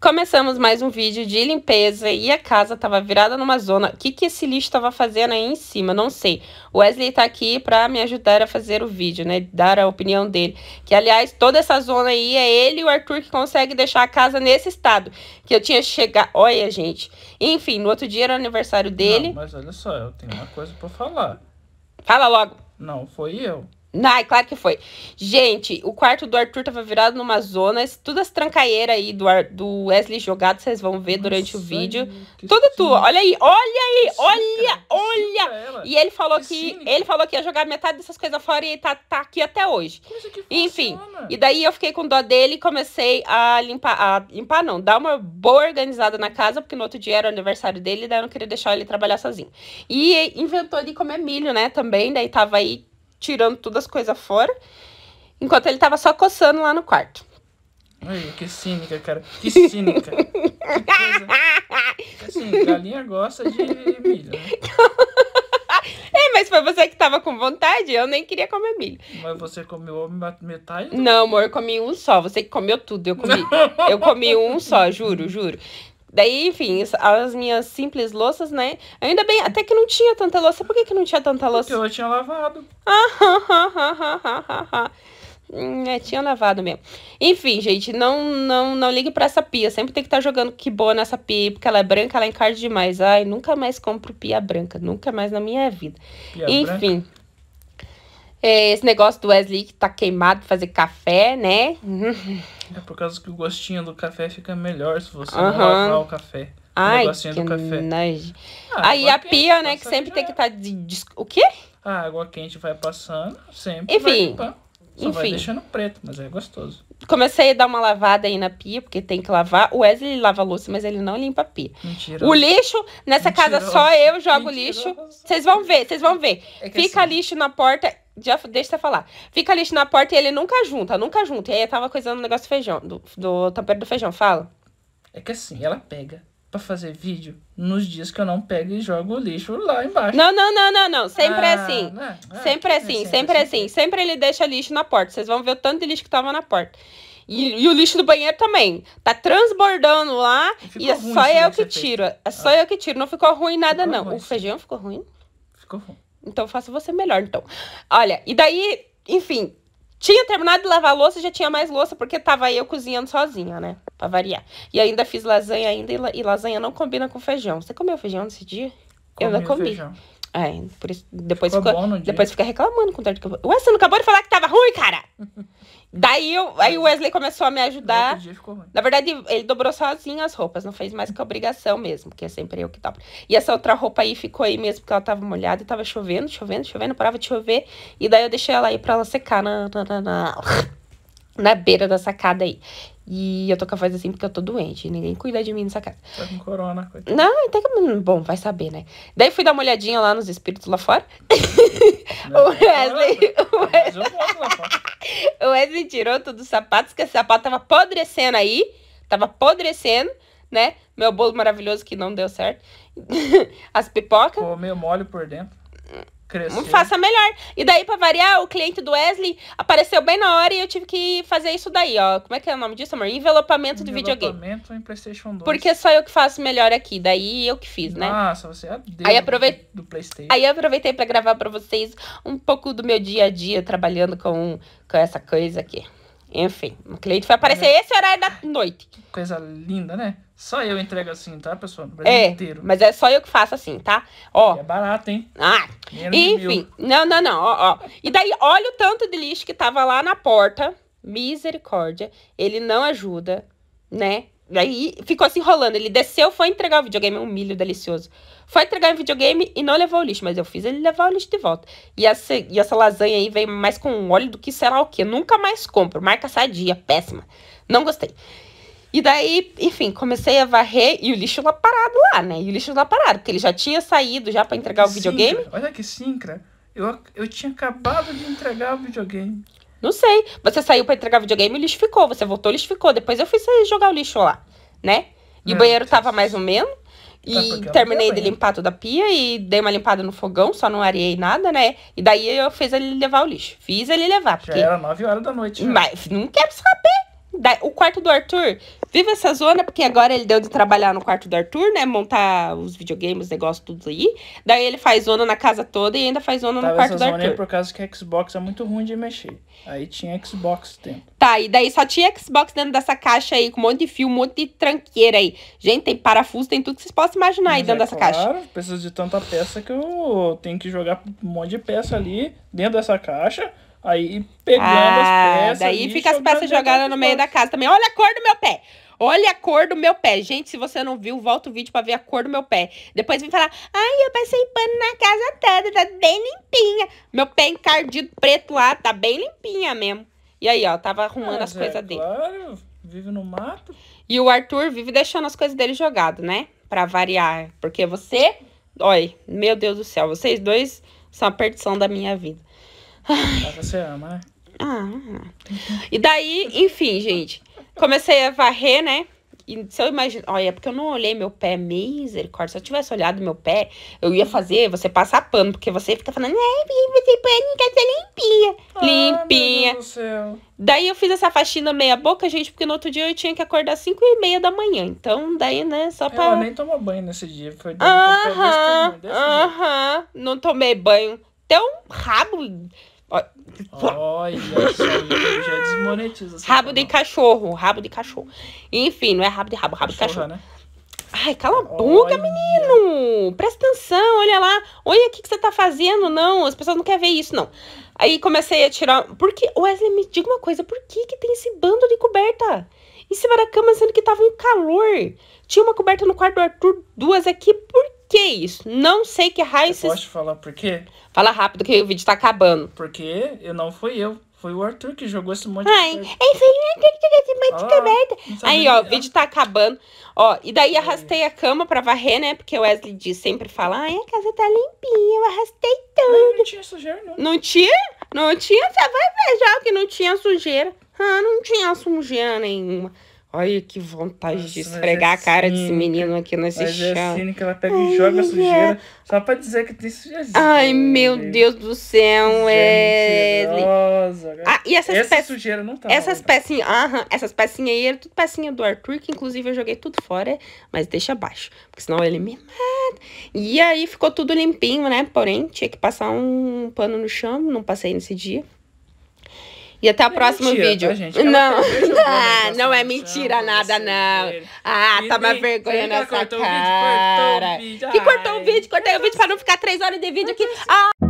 Começamos mais um vídeo de limpeza e a casa tava virada numa zona. O que, que esse lixo tava fazendo aí em cima? Não sei. O Wesley tá aqui pra me ajudar a fazer o vídeo, né? Dar a opinião dele. Que, aliás, toda essa zona aí é ele e o Arthur que consegue deixar a casa nesse estado. Que eu tinha chegado... Olha, gente. Enfim, no outro dia era aniversário dele. Não, mas olha só, eu tenho uma coisa pra falar. Fala logo. Não, foi eu. Ai, claro que foi. Gente, o quarto do Arthur tava virado numa zona. Todas as trancaeiras aí do, Ar, do Wesley jogado, vocês vão ver Nossa, durante o vídeo. Tudo tu, olha aí, olha aí, olha, olha. É e ele falou que, ele falou que ia jogar metade dessas coisas fora e tá, tá aqui até hoje. Enfim, e daí eu fiquei com dó dele e comecei a limpar, a limpar não, dar uma boa organizada na casa, porque no outro dia era o aniversário dele, daí eu não queria deixar ele trabalhar sozinho. E inventou de comer milho, né, também, daí tava aí tirando todas as coisas fora, enquanto ele tava só coçando lá no quarto. Ai, que cínica, cara. Que cínica. que coisa. Assim, galinha gosta de milho, né? É, mas foi você que tava com vontade, eu nem queria comer milho. Mas você comeu metade? Não, amor, eu comi um só. Você que comeu tudo, eu comi. eu comi um só, juro, juro. Daí, enfim, as minhas simples louças, né? Ainda bem, até que não tinha tanta louça. Por que, que não tinha tanta louça? Porque eu tinha lavado. Ah, ah, ah, ah, ah, é, tinha lavado mesmo. Enfim, gente, não não não ligue para essa pia. Sempre tem que estar tá jogando que boa nessa pia, porque ela é branca, ela encarde demais. Ai, nunca mais compro pia branca, nunca mais na minha vida. Pia Enfim, branca? É, esse negócio do Wesley que tá queimado fazer café, né? Uhum. É por causa que o gostinho do café fica melhor se você uhum. não lavar o café. Ai, o negocinho que do café. Nage. Ah, Aí a pia, né, que sempre tem que estar é. tá de, de, O quê? A água quente vai passando, sempre. Enfim. Vai só Enfim. vai deixando preto, mas é gostoso. Comecei a dar uma lavada aí na pia, porque tem que lavar. O Wesley lava a louça, mas ele não limpa a pia. Mentira. O lixo, nessa Mentiroso. casa só eu jogo Mentiroso. lixo. Vocês vão ver, vocês vão ver. É Fica assim... lixo na porta já deixa eu falar. Fica lixo na porta e ele nunca junta, nunca junta. E aí eu tava coisando o negócio do feijão, do, do tampero do feijão, fala. É que assim, ela pega para fazer vídeo nos dias que eu não pego e jogo o lixo lá embaixo. Não, não, não, não, não. Sempre é ah, é assim. É, é, sempre é, é assim, sempre, sempre é, é assim. assim. Sempre ele deixa lixo na porta. Vocês vão ver o tanto de lixo que tava na porta. E, e o lixo do banheiro também. Tá transbordando lá e é só eu que, tiro. Fez. É só ah. eu que tiro. Não ficou ruim nada, ficou não. Ruim. O feijão ficou ruim? Ficou ruim. Então faça você melhor, então. Olha, e daí, enfim, tinha terminado de lavar a louça, já tinha mais louça, porque tava eu cozinhando sozinha, né? Pra variar. E ainda fiz lasanha ainda, e lasanha não combina com feijão. Você comeu feijão nesse dia? Comi eu não comi. Feijão. É, por isso, depois, Ficou fica, depois fica reclamando com o tanto que eu... Ué, você não acabou de falar que tava ruim, cara? Daí eu, aí o Wesley começou a me ajudar. Na verdade, ele dobrou sozinho as roupas, não fez mais que obrigação mesmo, que é sempre eu que dobro. E essa outra roupa aí ficou aí mesmo, porque ela tava molhada e tava chovendo, chovendo, chovendo, parava de chover. E daí eu deixei ela aí pra ela secar na, na, na, na, na beira da sacada aí. E eu tô com a voz assim porque eu tô doente. Ninguém cuida de mim nessa casa. Tá com corona, Não, até então, que. Bom, vai saber, né? Daí fui dar uma olhadinha lá nos espíritos lá fora. Não, o Wesley. o Wesley, o Wesley tirou todos os sapatos, que o sapato tava apodrecendo aí. Tava apodrecendo, né? Meu bolo maravilhoso que não deu certo. As pipocas. Ficou meio mole por dentro. Crescer. Faça melhor. E daí, pra variar, o cliente do Wesley apareceu bem na hora e eu tive que fazer isso daí, ó. Como é que é o nome disso, amor? Envelopamento, de do videogame. Envelopamento em PlayStation 2. Porque só eu que faço melhor aqui. Daí eu que fiz, né? Nossa, você é Aí aproveitei do PlayStation. Aí aproveitei para gravar para vocês um pouco do meu dia a dia trabalhando com, com essa coisa aqui. Enfim, o cliente vai aparecer uhum. esse horário da noite. Coisa linda, né? Só eu entrego assim, tá, pessoal? No Brasil é, inteiro. Mas é só eu que faço assim, tá? Ó. E é barato, hein? Ah. enfim, não, não, não. Ó, ó. E daí, olha o tanto de lixo que tava lá na porta. Misericórdia. Ele não ajuda, né? Aí ficou assim rolando. Ele desceu, foi entregar o videogame, um milho delicioso. Foi entregar o videogame e não levou o lixo, mas eu fiz ele levar o lixo de volta. E essa, e essa lasanha aí veio mais com óleo do que será o quê? Nunca mais compro. Marca sadia, péssima. Não gostei. E daí, enfim, comecei a varrer e o lixo lá parado lá, né? E o lixo lá parado, porque ele já tinha saído já para entregar o videogame. Sincra, olha que sincra. Eu, eu tinha acabado de entregar o videogame. Não sei. Você saiu para entregar videogame e lixificou. Você voltou, lixificou. Depois eu fui sair jogar o lixo lá, né? E Meu o ah, banheiro Deus. Tá. tava mais ou menos. Tá, e é terminei de limpar toda a pia e dei uma limpada no fogão, só não areei nada, né? E daí eu fiz ele levar o lixo. Fiz ele levar. Porque... Já era 9 horas da noite. Já. Mas não quero saber. O quarto do Arthur, vive essa zona, porque agora ele deu de trabalhar no quarto do Arthur, né? Montar os videogames, negócio, tudo aí. Daí ele faz zona na casa toda e ainda faz zona Tava no quarto essa do zona Arthur. zona por causa que a Xbox é muito ruim de mexer. Aí tinha Xbox tempo. Tá, e daí só tinha Xbox dentro dessa caixa aí, com um monte de fio, um monte de tranqueira aí. Gente, tem parafuso, tem tudo que vocês possam imaginar aí dentro é dessa claro, caixa. Claro, precisa de tanta peça que eu tenho que jogar um monte de peça ali dentro dessa caixa Aí pegando ah, as peças. Daí fica as peças jogadas no meio da casa também. Olha a cor do meu pé. Olha a cor do meu pé. Gente, se você não viu, volta o vídeo pra ver a cor do meu pé. Depois vem falar, ai, eu passei pano na casa toda, tá bem limpinha. Meu pé encardido, preto lá, tá bem limpinha mesmo. E aí, ó, tava arrumando as é coisas dele. Claro, vive no mato. E o Arthur vive deixando as coisas dele jogado, né? Pra variar. Porque você, olha, meu Deus do céu, vocês dois são a perdição da minha vida. Você ama, né? Ah. E daí, enfim, gente. Comecei a varrer, né? E se eu imagino. Olha, é porque eu não olhei meu pé, misericórdia. Se eu tivesse olhado meu pé, eu ia fazer você passar pano, porque você fica falando, ai, você pânica, você limpinha. Ah, limpinha. Daí eu fiz essa faxina meia boca, gente, porque no outro dia eu tinha que acordar às 5 e meia da manhã. Então, daí, né, só pra. Eu nem tomou banho nesse dia. Foi Aham, aham. Não tomei banho. Tem um rabo Olha só, já desmonetiza. Rabo de cachorro, rabo de cachorro. Enfim, não é rabo de rabo, rabo Cachorra, de cachorro. Né? Ai, cala a boca, menino! Presta atenção, olha lá. Olha o que, que você tá fazendo. Não, as pessoas não querem ver isso, não. Aí comecei a tirar... Por que... Wesley, me diga uma coisa. Por que que tem esse bando de coberta? Em cima da cama, sendo que tava um calor. Tinha uma coberta no quarto do Arthur, duas aqui. Por que é isso? Não sei que raio vocês... Posso falar por quê? Fala rápido que o vídeo tá acabando. Porque eu não fui eu. Foi o Arthur que jogou esse monte Ai, de Ai, que esse monte de ah, coberta. Aí, ó, o vídeo tá acabando. Ó, e daí arrastei a cama pra varrer, né? Porque o Wesley diz, sempre fala, ai, a casa tá limpinha, eu arrastei tudo. Não, tinha sujeira, não. Não tinha? Não tinha? Você vai ver já que não tinha sujeira. Ah, não tinha sujeira nenhuma. Olha que vontade Nossa, de esfregar é a cara cínica, desse menino aqui nesse é chão. É que ela pega Ai, e joga a sujeira é. só pra dizer que tem sujeira. Ai, meu Deus do céu, é Wesley. ah, e essas essa pe... sujeira não tá. Essas pecinhas, aham, essas pecinhas aí, eram tudo pecinha do Arthur, que inclusive eu joguei tudo fora, mas deixa abaixo, porque senão ele me mata. E aí ficou tudo limpinho, né? Porém, tinha que passar um pano no chão, não passei nesse dia. E até o é próximo mentira, tá, vídeo. gente? não, Ah, não é mentira nada, não. Ah, tá toma vergonha nessa cara. que cortou o vídeo, cortei o vídeo pra não ficar três horas de vídeo aqui. É assim. Ah!